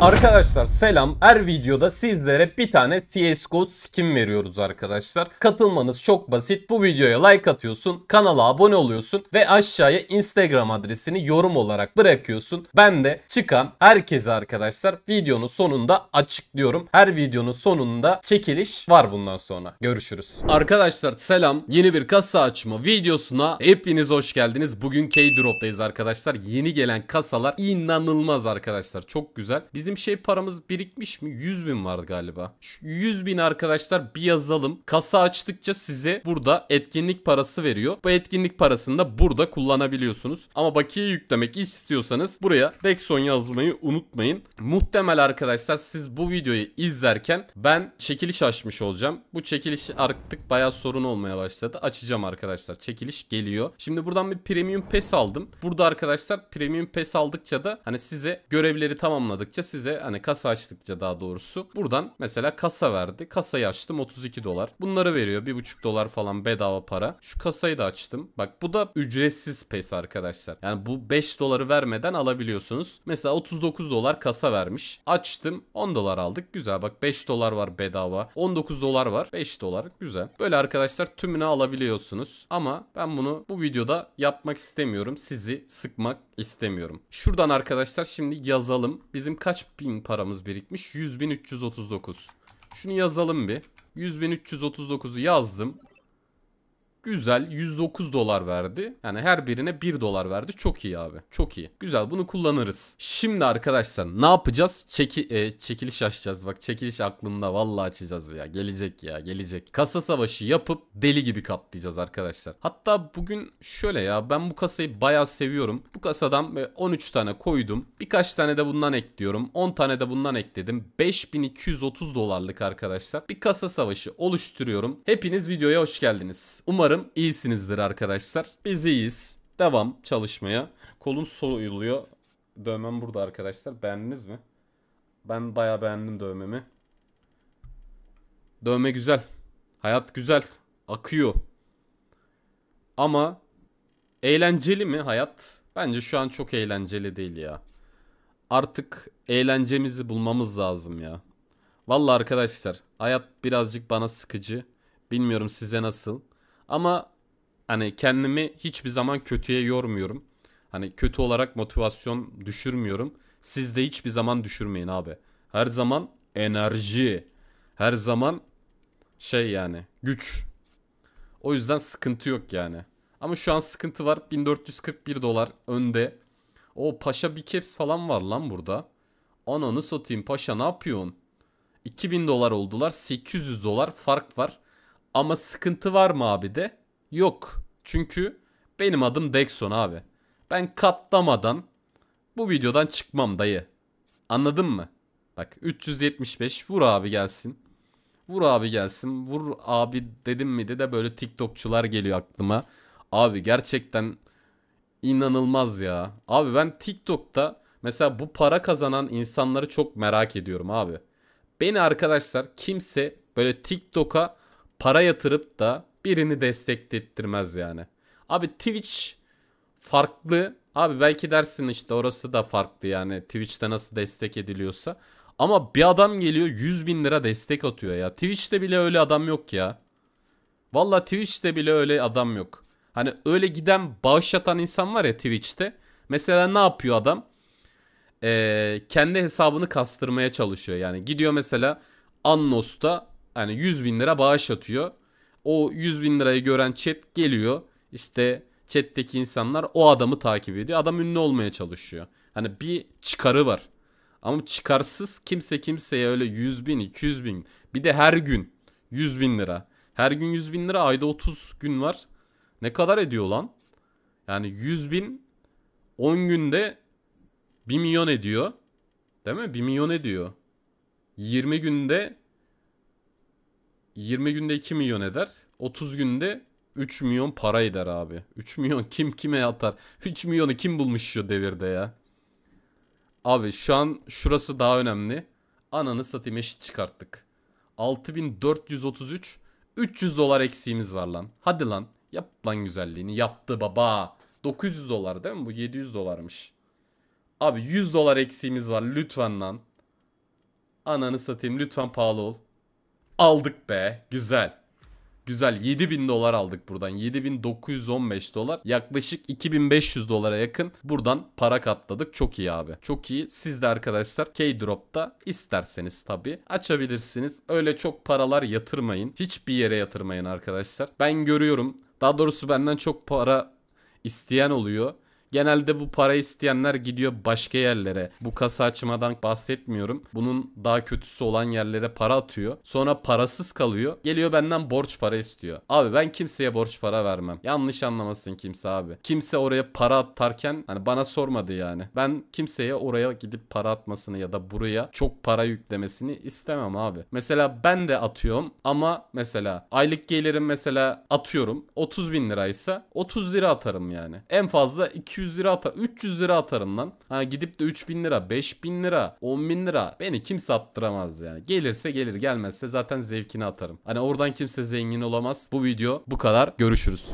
Arkadaşlar selam. Her videoda sizlere bir tane CSGO skin veriyoruz arkadaşlar. Katılmanız çok basit. Bu videoya like atıyorsun, kanala abone oluyorsun ve aşağıya Instagram adresini yorum olarak bırakıyorsun. Ben de çıkan herkese arkadaşlar videonun sonunda açıklıyorum. Her videonun sonunda çekiliş var bundan sonra. Görüşürüz. Arkadaşlar selam. Yeni bir kasa açma videosuna hepiniz hoş geldiniz. Bugün K-Drop'tayız arkadaşlar. Yeni gelen kasalar inanılmaz arkadaşlar. Çok güzel. Biz bizim şey paramız birikmiş mi? 100 bin vardı galiba. Şu 100 bin arkadaşlar bir yazalım. Kasa açtıkça size burada etkinlik parası veriyor. Bu etkinlik parasını da burada kullanabiliyorsunuz. Ama bakiye yüklemek istiyorsanız buraya Dexon yazmayı unutmayın. Muhtemel arkadaşlar siz bu videoyu izlerken ben çekiliş açmış olacağım. Bu çekiliş artık bayağı sorun olmaya başladı. Açacağım arkadaşlar. Çekiliş geliyor. Şimdi buradan bir premium pes aldım. Burada arkadaşlar premium pes aldıkça da hani size görevleri tamamladıkça size hani kasa açtıkça daha doğrusu buradan mesela kasa verdi. Kasayı açtım 32 dolar. Bunları veriyor 1,5 dolar falan bedava para. Şu kasayı da açtım. Bak bu da ücretsiz PES arkadaşlar. Yani bu 5 doları vermeden alabiliyorsunuz. Mesela 39 dolar kasa vermiş. Açtım 10 dolar aldık. Güzel bak 5 dolar var bedava. 19 dolar var. 5 dolar güzel. Böyle arkadaşlar tümünü alabiliyorsunuz. Ama ben bunu bu videoda yapmak istemiyorum. Sizi sıkmak istemiyorum. Şuradan arkadaşlar şimdi yazalım. Bizim kaç kaç bin paramız birikmiş? 100.339. Şunu yazalım bir. 100.339'u yazdım. Güzel 109 dolar verdi. Yani her birine 1 dolar verdi. Çok iyi abi. Çok iyi. Güzel bunu kullanırız. Şimdi arkadaşlar ne yapacağız? Çeki, e, çekiliş açacağız. Bak çekiliş aklımda. Vallahi açacağız ya. Gelecek ya gelecek. Kasa savaşı yapıp deli gibi katlayacağız arkadaşlar. Hatta bugün şöyle ya ben bu kasayı bayağı seviyorum. Bu kasadan 13 e, tane koydum. Birkaç tane de bundan ekliyorum. 10 tane de bundan ekledim. 5230 dolarlık arkadaşlar. Bir kasa savaşı oluşturuyorum. Hepiniz videoya hoş geldiniz. Umarım Umarım iyisinizdir arkadaşlar. Biz iyiyiz. Devam çalışmaya. Kolum soyuluyor. Dövmem burada arkadaşlar. Beğendiniz mi? Ben baya beğendim dövmemi. Dövme güzel. Hayat güzel. Akıyor. Ama eğlenceli mi hayat? Bence şu an çok eğlenceli değil ya. Artık eğlencemizi bulmamız lazım ya. Valla arkadaşlar hayat birazcık bana sıkıcı. Bilmiyorum size nasıl. Ama hani kendimi hiçbir zaman kötüye yormuyorum. Hani kötü olarak motivasyon düşürmüyorum. Siz de hiçbir zaman düşürmeyin abi. Her zaman enerji. Her zaman şey yani güç. O yüzden sıkıntı yok yani. Ama şu an sıkıntı var. 1441 dolar önde. O paşa bir caps falan var lan burada. Ananı satayım paşa ne yapıyorsun? 2000 dolar oldular. 800 dolar fark var. Ama sıkıntı var mı abi de? Yok. Çünkü benim adım Dexon abi. Ben katlamadan bu videodan çıkmam dayı. Anladın mı? Bak 375 vur abi gelsin. Vur abi gelsin. Vur abi dedim mi de de böyle TikTokçular geliyor aklıma. Abi gerçekten inanılmaz ya. Abi ben TikTok'ta mesela bu para kazanan insanları çok merak ediyorum abi. Beni arkadaşlar kimse böyle TikTok'a para yatırıp da birini desteklettirmez yani. Abi Twitch farklı. Abi belki dersin işte orası da farklı yani Twitch'te nasıl destek ediliyorsa. Ama bir adam geliyor 100 bin lira destek atıyor ya. Twitch'te bile öyle adam yok ya. Valla Twitch'te bile öyle adam yok. Hani öyle giden bağış atan insan var ya Twitch'te. Mesela ne yapıyor adam? Ee, kendi hesabını kastırmaya çalışıyor. Yani gidiyor mesela Annos'ta hani 100 bin lira bağış atıyor. O 100 bin lirayı gören chat geliyor. İşte chat'teki insanlar o adamı takip ediyor. Adam ünlü olmaya çalışıyor. Hani bir çıkarı var. Ama çıkarsız kimse kimseye öyle 100 bin, 200 bin. Bir de her gün 100 bin lira. Her gün 100 bin lira ayda 30 gün var. Ne kadar ediyor lan? Yani 100 bin 10 günde 1 milyon ediyor. Değil mi? 1 milyon ediyor. 20 günde 20 günde 2 milyon eder. 30 günde 3 milyon para eder abi. 3 milyon kim kime atar? 3 milyonu kim bulmuş şu devirde ya? Abi şu an şurası daha önemli. Ananı satayım eşit çıkarttık. 6433 300 dolar eksiğimiz var lan. Hadi lan. Yap lan güzelliğini. Yaptı baba. 900 dolar değil mi? Bu 700 dolarmış. Abi 100 dolar eksiğimiz var. Lütfen lan. Ananı satayım. Lütfen pahalı ol. Aldık be. Güzel. Güzel 7000 dolar aldık buradan 7915 dolar yaklaşık 2500 dolara yakın buradan para katladık çok iyi abi çok iyi siz de arkadaşlar K-Drop'ta isterseniz tabi açabilirsiniz öyle çok paralar yatırmayın hiçbir yere yatırmayın arkadaşlar ben görüyorum daha doğrusu benden çok para isteyen oluyor Genelde bu para isteyenler gidiyor başka yerlere. Bu kasa açmadan bahsetmiyorum. Bunun daha kötüsü olan yerlere para atıyor. Sonra parasız kalıyor. Geliyor benden borç para istiyor. Abi ben kimseye borç para vermem. Yanlış anlamasın kimse abi. Kimse oraya para atarken hani bana sormadı yani. Ben kimseye oraya gidip para atmasını ya da buraya çok para yüklemesini istemem abi. Mesela ben de atıyorum ama mesela aylık gelirim mesela atıyorum 30 bin liraysa 30 lira atarım yani. En fazla 200 200 lira atar 300 lira atarım lan. Ha gidip de 3000 lira 5000 lira 10.000 lira beni kimse attıramaz yani. Gelirse gelir gelmezse zaten zevkini atarım. Hani oradan kimse zengin olamaz. Bu video bu kadar. Görüşürüz.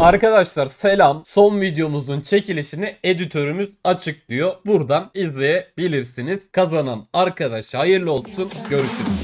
Arkadaşlar selam. Son videomuzun çekilişini editörümüz açıklıyor. Buradan izleyebilirsiniz. Kazanan arkadaş hayırlı olsun. Görüşürüz.